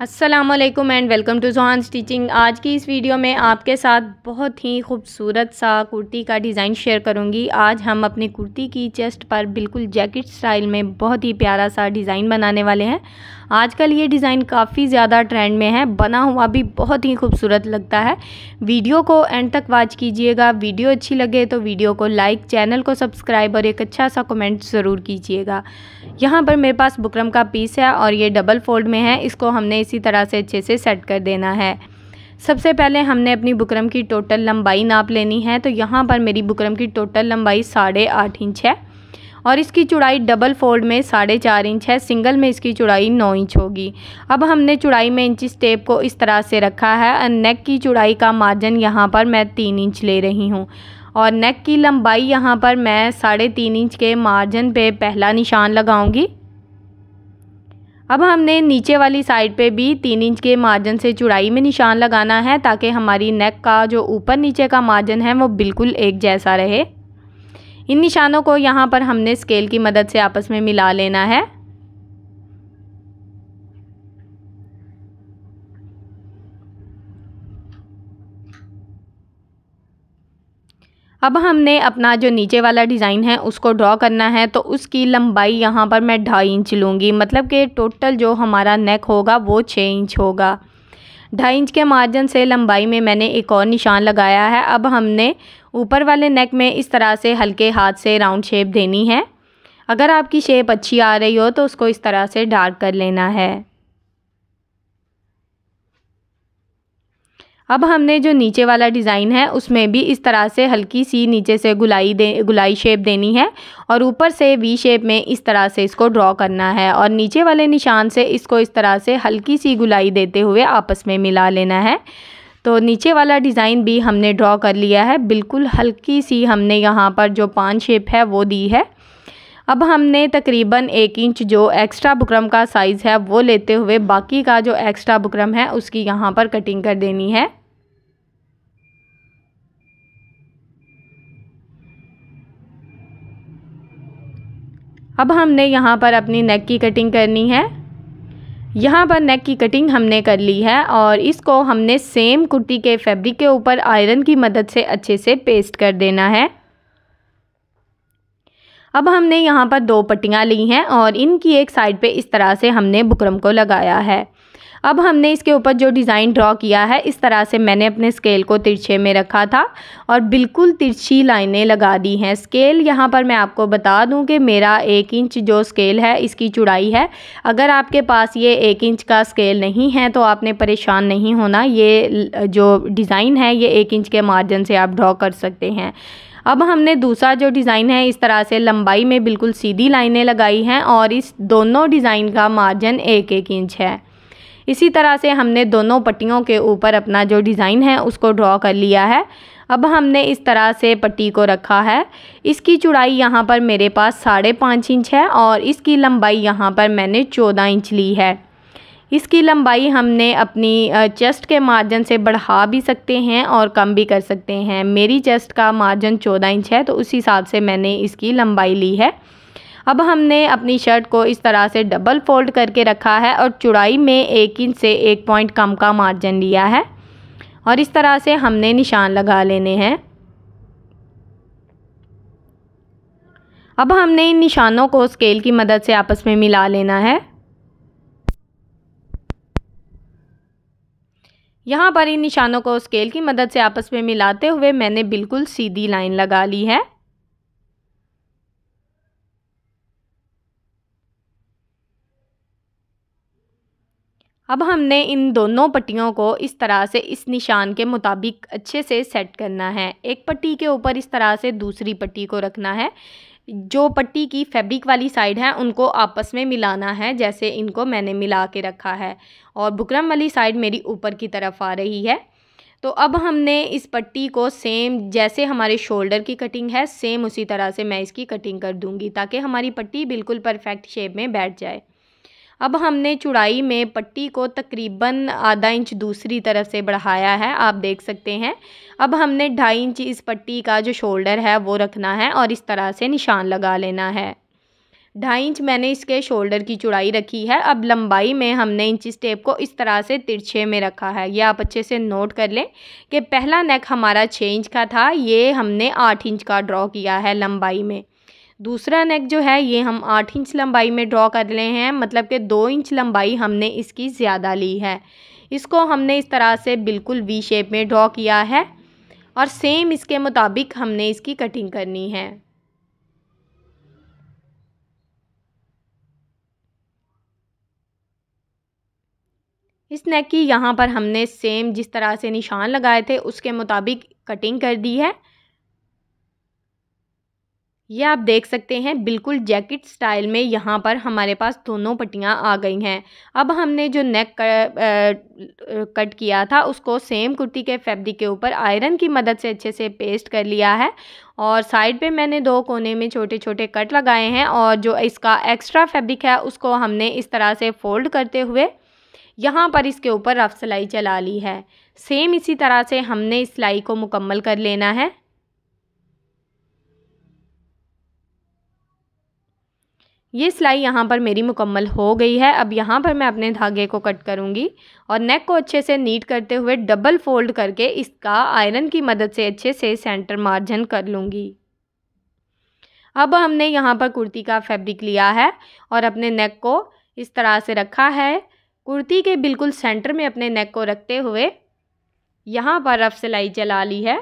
अस्सलाम वालेकुम and welcome to Johan stitching आज की इस वीडियो में आपके साथ बहुत ही खूबसूरत सा कुर्ती का डिज़ाइन शेयर करूंगी आज हम अपनी कुर्ती की चेस्ट पर बिल्कुल जैकेट स्टाइल में बहुत ही प्यारा सा डिज़ाइन बनाने वाले हैं आजकल ये डिज़ाइन काफ़ी ज़्यादा ट्रेंड में है बना हुआ भी बहुत ही खूबसूरत लगता है वीडियो को एंड तक वॉच कीजिएगा वीडियो अच्छी लगे तो वीडियो को लाइक चैनल को सब्सक्राइब और एक अच्छा सा कमेंट ज़रूर कीजिएगा यहाँ पर मेरे पास बुकरम का पीस है और ये डबल फोल्ड में है इसको हमने इसी तरह से अच्छे से सेट कर देना है सबसे पहले हमने अपनी बुकरम की टोटल लंबाई नाप लेनी है तो यहाँ पर मेरी बुकरम की टोटल लंबाई साढ़े आठ इंच है और इसकी चुड़ाई डबल फोल्ड में साढ़े चार इंच है सिंगल में इसकी चुड़ाई नौ इंच होगी अब हमने चुड़ाई में इंची स्टेप को इस तरह से रखा है और नेक की चुड़ाई का मार्जिन यहाँ पर मैं तीन इंच ले रही हूँ और नेक की लंबाई यहाँ पर मैं साढ़े तीन इंच के मार्जिन पे पहला निशान लगाऊंगी अब हमने नीचे वाली साइड पे भी तीन इंच के मार्जिन से चुड़ाई में निशान लगाना है ताकि हमारी नेक का जो ऊपर नीचे का मार्जिन है वो बिल्कुल एक जैसा रहे इन निशानों को यहाँ पर हमने स्केल की मदद से आपस में मिला लेना है अब हमने अपना जो नीचे वाला डिज़ाइन है उसको ड्रॉ करना है तो उसकी लंबाई यहाँ पर मैं ढाई इंच लूँगी मतलब कि टोटल जो हमारा नेक होगा वो छः इंच होगा ढाई इंच के मार्जिन से लंबाई में मैंने एक और निशान लगाया है अब हमने ऊपर वाले नेक में इस तरह से हल्के हाथ से राउंड शेप देनी है अगर आपकी शेप अच्छी आ रही हो तो उसको इस तरह से डार्क कर लेना है अब हमने जो नीचे वाला डिज़ाइन है उसमें भी इस तरह से हल्की सी नीचे से गुलाई दे गुलाई शेप देनी है और ऊपर से वी शेप में इस तरह से इसको ड्रॉ करना है और नीचे वाले निशान से इसको इस तरह से हल्की सी गुलाई देते हुए आपस में मिला लेना है तो नीचे वाला डिज़ाइन भी हमने ड्रॉ कर लिया है बिल्कुल हल्की सी हमने यहाँ पर जो पान शेप है वो दी है अब हमने तकरीबन एक इंच जो एक्स्ट्रा बुकरम का साइज़ है वो लेते हुए बाकी का जो एक्स्ट्रा बुकरम है उसकी यहाँ पर कटिंग कर देनी है अब हमने यहाँ पर अपनी नेक की कटिंग करनी है यहाँ पर नेक की कटिंग हमने कर ली है और इसको हमने सेम कुर्ती के फैब्रिक के ऊपर आयरन की मदद से अच्छे से पेस्ट कर देना है अब हमने यहाँ पर दो पट्टियाँ ली हैं और इनकी एक साइड पे इस तरह से हमने बुकरम को लगाया है अब हमने इसके ऊपर जो डिज़ाइन ड्रॉ किया है इस तरह से मैंने अपने स्केल को तिरछे में रखा था और बिल्कुल तिरछी लाइनें लगा दी हैं स्केल यहाँ पर मैं आपको बता दूँ कि मेरा एक इंच जो स्केल है इसकी चुड़ाई है अगर आपके पास ये एक इंच का स्केल नहीं है तो आपने परेशान नहीं होना ये जो डिज़ाइन है ये एक इंच के मार्जिन से आप ड्रॉ कर सकते हैं अब हमने दूसरा जो डिज़ाइन है इस तरह से लंबाई में बिल्कुल सीधी लाइनें लगाई हैं और इस दोनों डिज़ाइन का मार्जिन एक एक इंच है इसी तरह से हमने दोनों पट्टियों के ऊपर अपना जो डिज़ाइन है उसको ड्रॉ कर लिया है अब हमने इस तरह से पट्टी को रखा है इसकी चौड़ाई यहाँ पर मेरे पास साढ़े पाँच इंच है और इसकी लंबाई यहाँ पर मैंने चौदह इंच ली है इसकी लंबाई हमने अपनी चेस्ट के मार्जिन से बढ़ा भी सकते हैं और कम भी कर सकते हैं मेरी चेस्ट का मार्जिन चौदह इंच है तो उस हिसाब से मैंने इसकी लंबाई ली है अब हमने अपनी शर्ट को इस तरह से डबल फोल्ड करके रखा है और चुड़ाई में एक इंच से एक पॉइंट कम का मार्जिन लिया है और इस तरह से हमने निशान लगा लेने हैं अब हमने इन निशानों को स्केल की मदद से आपस में मिला लेना है यहाँ पर इन निशानों को स्केल की मदद से आपस में मिलाते हुए मैंने बिल्कुल सीधी लाइन लगा ली है अब हमने इन दोनों पट्टियों को इस तरह से इस निशान के मुताबिक अच्छे से सेट करना है एक पट्टी के ऊपर इस तरह से दूसरी पट्टी को रखना है जो पट्टी की फैब्रिक वाली साइड है उनको आपस में मिलाना है जैसे इनको मैंने मिला के रखा है और बुकरम वाली साइड मेरी ऊपर की तरफ आ रही है तो अब हमने इस पट्टी को सेम जैसे हमारे शोल्डर की कटिंग है सेम उसी तरह से मैं इसकी कटिंग कर दूंगी ताकि हमारी पट्टी बिल्कुल परफेक्ट शेप में बैठ जाए अब हमने चुड़ाई में पट्टी को तकरीबन आधा इंच दूसरी तरफ से बढ़ाया है आप देख सकते हैं अब हमने ढाई इंच इस पट्टी का जो शोल्डर है वो रखना है और इस तरह से निशान लगा लेना है ढाई इंच मैंने इसके शोल्डर की चुड़ाई रखी है अब लंबाई में हमने इंचिस टेप को इस तरह से तिरछे में रखा है ये आप अच्छे से नोट कर लें कि पहला नेक हमारा छः इंच का था ये हमने आठ इंच का ड्रॉ किया है लंबाई में दूसरा नेक जो है ये हम आठ इंच लंबाई में ड्रॉ कर रहे हैं मतलब कि दो इंच लंबाई हमने इसकी ज़्यादा ली है इसको हमने इस तरह से बिल्कुल वी शेप में ड्रॉ किया है और सेम इसके मुताबिक हमने इसकी कटिंग करनी है इस नेक की यहाँ पर हमने सेम जिस तरह से निशान लगाए थे उसके मुताबिक कटिंग कर दी है ये आप देख सकते हैं बिल्कुल जैकेट स्टाइल में यहाँ पर हमारे पास दोनों पट्टियाँ आ गई हैं अब हमने जो नेक कट किया था उसको सेम कुर्ती के फैब्रिक के ऊपर आयरन की मदद से अच्छे से पेस्ट कर लिया है और साइड पे मैंने दो कोने में छोटे छोटे कट लगाए हैं और जो इसका एक्स्ट्रा फैब्रिक है उसको हमने इस तरह से फोल्ड करते हुए यहाँ पर इसके ऊपर रफ सिलाई चला ली है सेम इसी तरह से हमने इस सिलाई को मुकम्मल कर लेना है ये सिलाई यहाँ पर मेरी मुकम्मल हो गई है अब यहाँ पर मैं अपने धागे को कट करूँगी और नेक को अच्छे से नीट करते हुए डबल फोल्ड करके इसका आयरन की मदद से अच्छे से सेंटर मार्जिन कर लूँगी अब हमने यहाँ पर कुर्ती का फैब्रिक लिया है और अपने नेक को इस तरह से रखा है कुर्ती के बिल्कुल सेंटर में अपने नेक को रखते हुए यहाँ पर रफ सिलाई चला ली है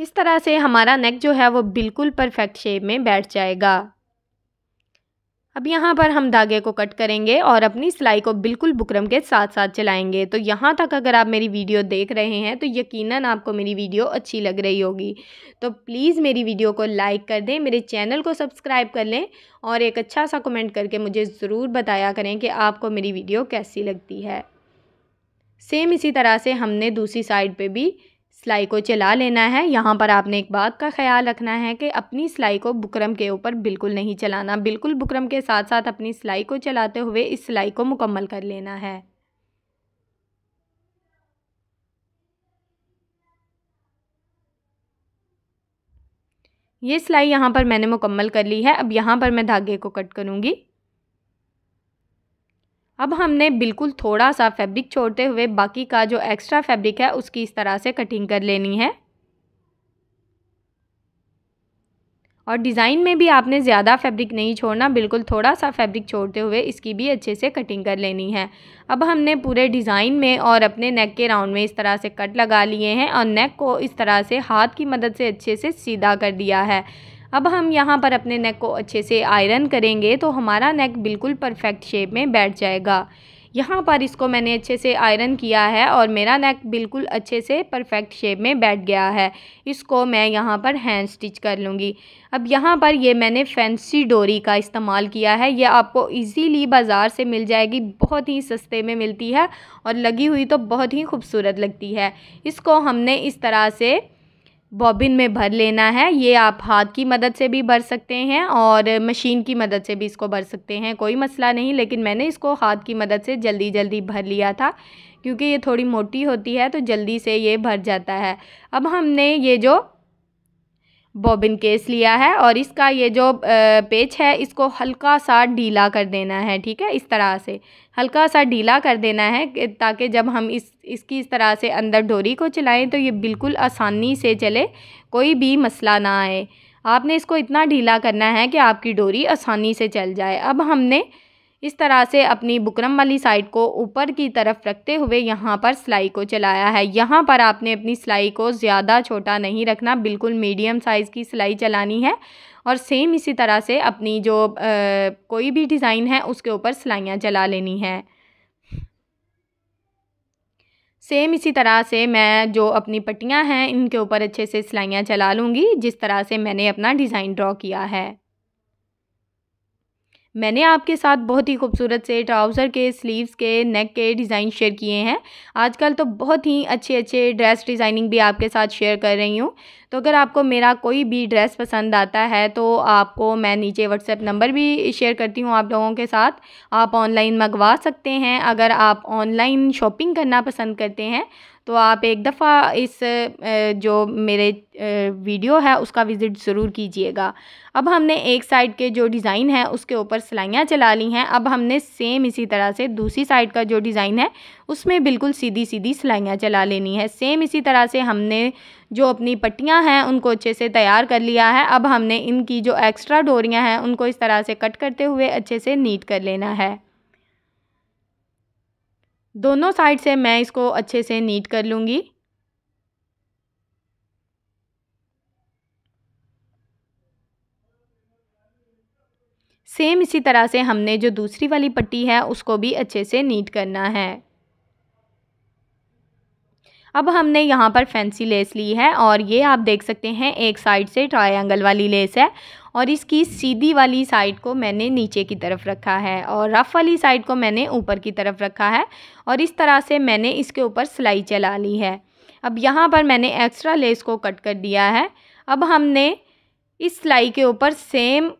इस तरह से हमारा नेक जो है वो बिल्कुल परफेक्ट शेप में बैठ जाएगा अब यहाँ पर हम धागे को कट करेंगे और अपनी सिलाई को बिल्कुल बुकरम के साथ साथ चलाएंगे तो यहाँ तक अगर आप मेरी वीडियो देख रहे हैं तो यकीनन आपको मेरी वीडियो अच्छी लग रही होगी तो प्लीज़ मेरी वीडियो को लाइक कर दें मेरे चैनल को सब्सक्राइब कर लें और एक अच्छा सा कमेंट करके मुझे ज़रूर बताया करें कि आपको मेरी वीडियो कैसी लगती है सेम इसी तरह से हमने दूसरी साइड पर भी सिलाई को चला लेना है यहाँ पर आपने एक बात का ख्याल रखना है कि अपनी सिलाई को बुकरम के ऊपर बिल्कुल नहीं चलाना बिल्कुल बुकरम के साथ साथ अपनी सिलाई को चलाते हुए इस सिलाई को मुकम्मल कर लेना है ये सिलाई यहाँ पर मैंने मुकम्मल कर ली है अब यहाँ पर मैं धागे को कट करूँगी अब हमने बिल्कुल थोड़ा सा फैब्रिक छोड़ते हुए बाकी का जो एक्स्ट्रा फैब्रिक है उसकी इस तरह से कटिंग कर लेनी है और डिज़ाइन में भी आपने ज़्यादा फैब्रिक नहीं छोड़ना बिल्कुल थोड़ा सा फैब्रिक छोड़ते हुए इसकी भी अच्छे से कटिंग कर लेनी है अब हमने पूरे डिज़ाइन में और अपने नेक के राउंड में इस तरह से कट लगा लिए हैं और नेक को इस तरह से हाथ की मदद से अच्छे से सीधा कर दिया है अब हम यहाँ पर अपने नेक को अच्छे से आयरन करेंगे तो हमारा नेक बिल्कुल परफेक्ट शेप में बैठ जाएगा यहाँ पर इसको मैंने अच्छे से आयरन किया है और मेरा नेक बिल्कुल अच्छे से परफेक्ट शेप में बैठ गया है इसको मैं यहाँ पर हैंड स्टिच कर लूँगी अब यहाँ पर ये मैंने फैंसी डोरी का इस्तेमाल किया है ये आपको इजीली बाज़ार से मिल जाएगी बहुत ही सस्ते में मिलती है और लगी हुई तो बहुत ही खूबसूरत लगती है इसको हमने इस तरह से बॉबिन में भर लेना है ये आप हाथ की मदद से भी भर सकते हैं और मशीन की मदद से भी इसको भर सकते हैं कोई मसला नहीं लेकिन मैंने इसको हाथ की मदद से जल्दी जल्दी भर लिया था क्योंकि ये थोड़ी मोटी होती है तो जल्दी से ये भर जाता है अब हमने ये जो बॉबिन केस लिया है और इसका ये जो पेच है इसको हल्का सा ढीला कर देना है ठीक है इस तरह से हल्का सा ढीला कर देना है ताकि जब हम इस इसकी इस तरह से अंदर डोरी को चलाएं तो ये बिल्कुल आसानी से चले कोई भी मसला ना आए आपने इसको इतना ढीला करना है कि आपकी डोरी आसानी से चल जाए अब हमने इस तरह से अपनी बुकरम वाली साइड को ऊपर की तरफ रखते हुए यहाँ पर सिलाई को चलाया है यहाँ पर आपने अपनी सिलाई को ज़्यादा छोटा नहीं रखना बिल्कुल मीडियम साइज़ की सिलाई चलानी है और सेम इसी तरह से अपनी जो आ, कोई भी डिज़ाइन है उसके ऊपर सिलाइयाँ चला लेनी है सेम इसी तरह से मैं जो अपनी पट्टियाँ हैं इनके ऊपर अच्छे से सिलाइयाँ चला लूँगी जिस तरह से मैंने अपना डिज़ाइन ड्रॉ किया है मैंने आपके साथ बहुत ही खूबसूरत से ट्राउज़र के स्लीव्स के नेक के डिज़ाइन शेयर किए हैं आजकल तो बहुत ही अच्छे अच्छे ड्रेस डिज़ाइनिंग भी आपके साथ शेयर कर रही हूँ तो अगर आपको मेरा कोई भी ड्रेस पसंद आता है तो आपको मैं नीचे व्हाट्सएप नंबर भी शेयर करती हूँ आप लोगों के साथ आप ऑनलाइन मंगवा सकते हैं अगर आप ऑनलाइन शॉपिंग करना पसंद करते हैं तो आप एक दफ़ा इस जो मेरे वीडियो है उसका विज़िट ज़रूर कीजिएगा अब हमने एक साइड के जो डिज़ाइन है उसके ऊपर सिलाइयाँ चला ली हैं अब हमने सेम इसी तरह से दूसरी साइड का जो डिज़ाइन है उसमें बिल्कुल सीधी सीधी सिलाइयाँ चला लेनी है सेम इसी तरह से हमने जो अपनी पट्टियाँ हैं उनको अच्छे से तैयार कर लिया है अब हमने इनकी जो एक्स्ट्रा डोरियाँ हैं उनको इस तरह से कट करते हुए अच्छे से नीट कर लेना है दोनों साइड से मैं इसको अच्छे से नीट कर लूँगी सेम इसी तरह से हमने जो दूसरी वाली पट्टी है उसको भी अच्छे से नीट करना है अब हमने यहाँ पर फैंसी लेस ली है और ये आप देख सकते हैं एक साइड से ट्रायंगल वाली लेस है और इसकी सीधी वाली साइड को मैंने नीचे की तरफ रखा है और रफ़ वाली साइड को मैंने ऊपर की तरफ रखा है और इस तरह से मैंने इसके ऊपर सिलाई चला ली है अब यहाँ पर मैंने एक्स्ट्रा लेस को कट कर दिया है अब हमने इस सिलाई के ऊपर सेम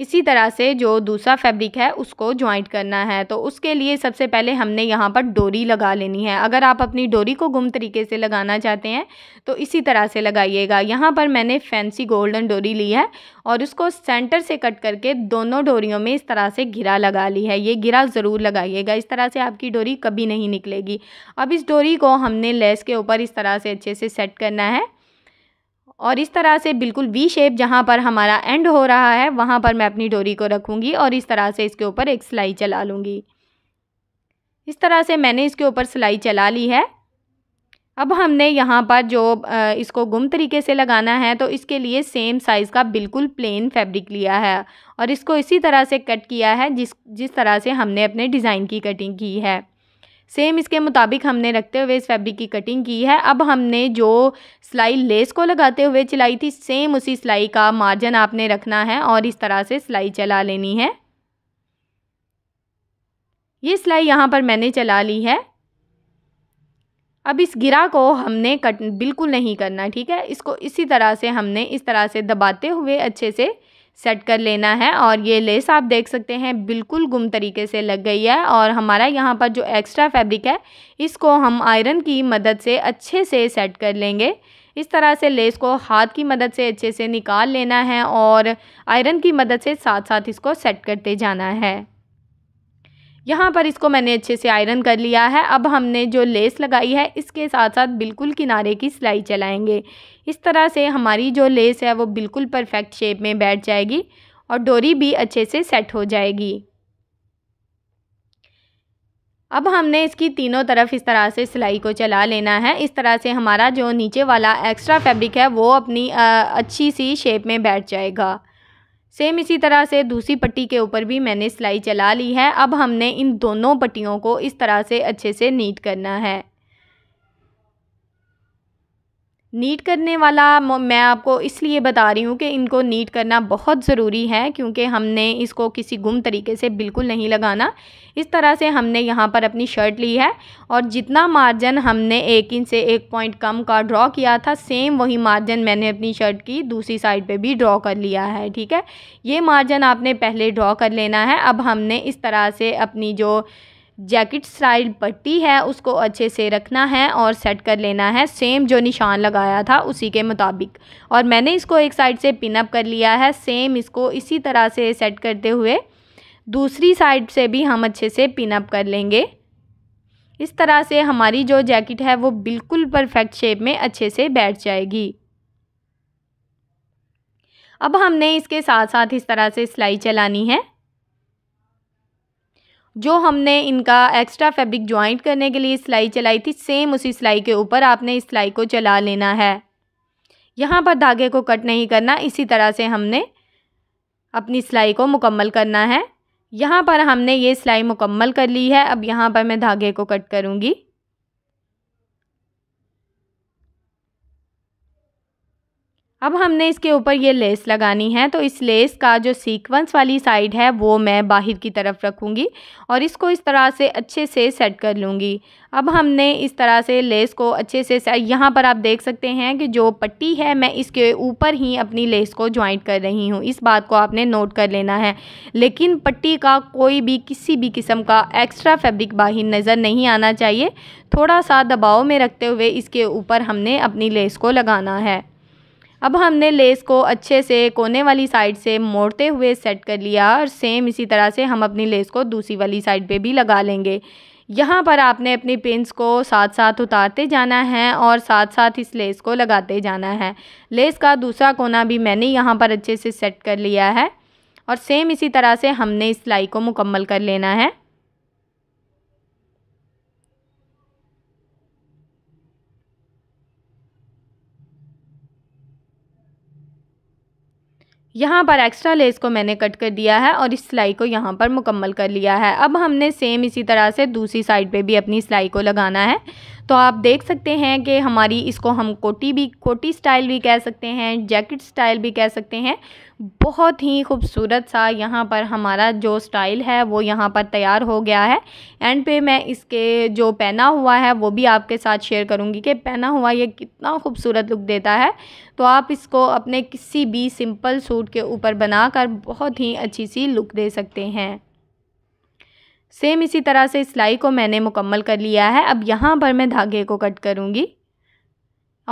इसी तरह से जो दूसरा फैब्रिक है उसको ज्वाइंट करना है तो उसके लिए सबसे पहले हमने यहाँ पर डोरी लगा लेनी है अगर आप अपनी डोरी को गुम तरीके से लगाना चाहते हैं तो इसी तरह से लगाइएगा यहाँ पर मैंने फैंसी गोल्डन डोरी ली है और उसको सेंटर से कट करके दोनों डोरियों में इस तरह से घिरा लगा ली है ये घिरा ज़रूर लगाइएगा इस तरह से आपकी डोरी कभी नहीं निकलेगी अब इस डोरी को हमने लेस के ऊपर इस तरह से अच्छे से सेट करना है और इस तरह से बिल्कुल वी शेप जहाँ पर हमारा एंड हो रहा है वहाँ पर मैं अपनी डोरी को रखूँगी और इस तरह से इसके ऊपर एक सिलाई चला लूँगी इस तरह से मैंने इसके ऊपर सिलाई चला ली है अब हमने यहाँ पर जो इसको गुम तरीके से लगाना है तो इसके लिए सेम साइज़ का बिल्कुल प्लेन फैब्रिक लिया है और इसको इसी तरह से कट किया है जिस जिस तरह से हमने अपने डिज़ाइन की कटिंग की है सेम इसके मुताबिक हमने रखते हुए इस फैब्रिक की कटिंग की है अब हमने जो सिलाई लेस को लगाते हुए चलाई थी सेम उसी सिलाई का मार्जिन आपने रखना है और इस तरह से सिलाई चला लेनी है ये सिलाई यहाँ पर मैंने चला ली है अब इस गिरा को हमने कट बिल्कुल नहीं करना ठीक है इसको इसी तरह से हमने इस तरह से दबाते हुए अच्छे से सेट कर लेना है और ये लेस आप देख सकते हैं बिल्कुल गुम तरीके से लग गई है और हमारा यहाँ पर जो एक्स्ट्रा फैब्रिक है इसको हम आयरन की मदद से अच्छे से सेट कर लेंगे इस तरह से लेस को हाथ की मदद से अच्छे से निकाल लेना है और आयरन की मदद से साथ साथ इसको सेट करते जाना है यहाँ पर इसको मैंने अच्छे से आयरन कर लिया है अब हमने जो लेस लगाई है इसके साथ साथ बिल्कुल किनारे की सिलाई चलाएँगे इस तरह से हमारी जो लेस है वो बिल्कुल परफेक्ट शेप में बैठ जाएगी और डोरी भी अच्छे से सेट हो जाएगी अब हमने इसकी तीनों तरफ इस तरह से सिलाई को चला लेना है इस तरह से हमारा जो नीचे वाला एक्स्ट्रा फैब्रिक है वो अपनी अच्छी सी शेप में बैठ जाएगा सेम इसी तरह से दूसरी पट्टी के ऊपर भी मैंने सिलाई चला ली है अब हमने इन दोनों पट्टियों को इस तरह से अच्छे से नीट करना है नीट करने वाला मैं आपको इसलिए बता रही हूँ कि इनको नीट करना बहुत ज़रूरी है क्योंकि हमने इसको किसी गुम तरीके से बिल्कुल नहीं लगाना इस तरह से हमने यहाँ पर अपनी शर्ट ली है और जितना मार्जिन हमने एक इंच से एक पॉइंट कम का ड्रॉ किया था सेम वही मार्जिन मैंने अपनी शर्ट की दूसरी साइड पे भी ड्रॉ कर लिया है ठीक है ये मार्जिन आपने पहले ड्रॉ कर लेना है अब हमने इस तरह से अपनी जो जैकेट स्टाइल पट्टी है उसको अच्छे से रखना है और सेट कर लेना है सेम जो निशान लगाया था उसी के मुताबिक और मैंने इसको एक साइड से पिनअप कर लिया है सेम इसको इसी तरह से सेट करते हुए दूसरी साइड से भी हम अच्छे से पिनअप कर लेंगे इस तरह से हमारी जो जैकेट है वो बिल्कुल परफेक्ट शेप में अच्छे से बैठ जाएगी अब हमने इसके साथ साथ इस तरह से सिलाई चलानी है जो हमने इनका एक्स्ट्रा फैब्रिक ज्वाइंट करने के लिए सिलाई चलाई थी सेम उसी सिलाई के ऊपर आपने इस सिलाई को चला लेना है यहाँ पर धागे को कट नहीं करना इसी तरह से हमने अपनी सिलाई को मुकम्मल करना है यहाँ पर हमने ये सिलाई मुकम्मल कर ली है अब यहाँ पर मैं धागे को कट करूँगी अब हमने इसके ऊपर ये लेस लगानी है तो इस लेस का जो सीक्वेंस वाली साइड है वो मैं बाहर की तरफ रखूँगी और इसको इस तरह से अच्छे से सेट कर लूँगी अब हमने इस तरह से लेस को अच्छे से यहाँ पर आप देख सकते हैं कि जो पट्टी है मैं इसके ऊपर ही अपनी लेस को ज्वाइंट कर रही हूँ इस बात को आपने नोट कर लेना है लेकिन पट्टी का कोई भी किसी भी किस्म का एक्स्ट्रा फैब्रिक बाहर नज़र नहीं आना चाहिए थोड़ा सा दबाव में रखते हुए इसके ऊपर हमने अपनी लेस को लगाना है अब हमने लेस को अच्छे से कोने वाली साइड से मोड़ते हुए सेट कर लिया और सेम इसी तरह से हम अपनी लेस को दूसरी वाली साइड पे भी लगा लेंगे यहाँ पर आपने अपनी पिंस को साथ साथ उतारते जाना है और साथ साथ इस लेस को लगाते जाना है लेस का दूसरा कोना भी मैंने यहाँ पर अच्छे से सेट कर लिया है और सेम इसी तरह से हमने इस सिलाई को मुकम्मल कर लेना है यहाँ पर एक्स्ट्रा लेस को मैंने कट कर दिया है और इस सिलाई को यहाँ पर मुकम्मल कर लिया है अब हमने सेम इसी तरह से दूसरी साइड पे भी अपनी सिलाई को लगाना है तो आप देख सकते हैं कि हमारी इसको हम कोटी भी कोटी स्टाइल भी कह सकते हैं जैकेट स्टाइल भी कह सकते हैं बहुत ही खूबसूरत सा यहाँ पर हमारा जो स्टाइल है वो यहाँ पर तैयार हो गया है एंड पे मैं इसके जो पहना हुआ है वो भी आपके साथ शेयर करूँगी कि पहना हुआ ये कितना खूबसूरत लुक देता है तो आप इसको अपने किसी भी सिंपल सूट के ऊपर बनाकर बहुत ही अच्छी सी लुक दे सकते हैं सेम इसी तरह से सिलाई को मैंने मुकम्मल कर लिया है अब यहाँ पर मैं धागे को कट करूँगी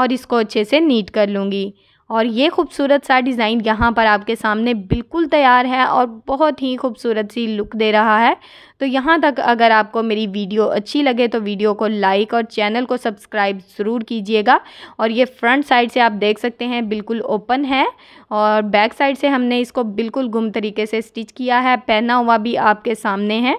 और इसको अच्छे से नीट कर लूँगी और ये खूबसूरत सा डिज़ाइन यहाँ पर आपके सामने बिल्कुल तैयार है और बहुत ही खूबसूरत सी लुक दे रहा है तो यहाँ तक अगर आपको मेरी वीडियो अच्छी लगे तो वीडियो को लाइक और चैनल को सब्सक्राइब ज़रूर कीजिएगा और ये फ्रंट साइड से आप देख सकते हैं बिल्कुल ओपन है और बैक साइड से हमने इसको बिल्कुल गुम तरीके से स्टिच किया है पहना हुआ भी आपके सामने है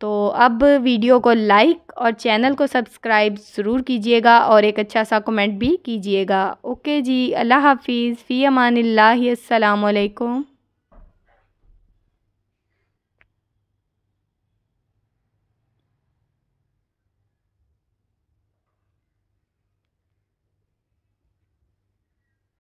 तो अब वीडियो को लाइक और चैनल को सब्सक्राइब ज़रूर कीजिएगा और एक अच्छा सा कमेंट भी कीजिएगा ओके जी अल्लाह हाफिज़ फ़ी अमान अल्लाम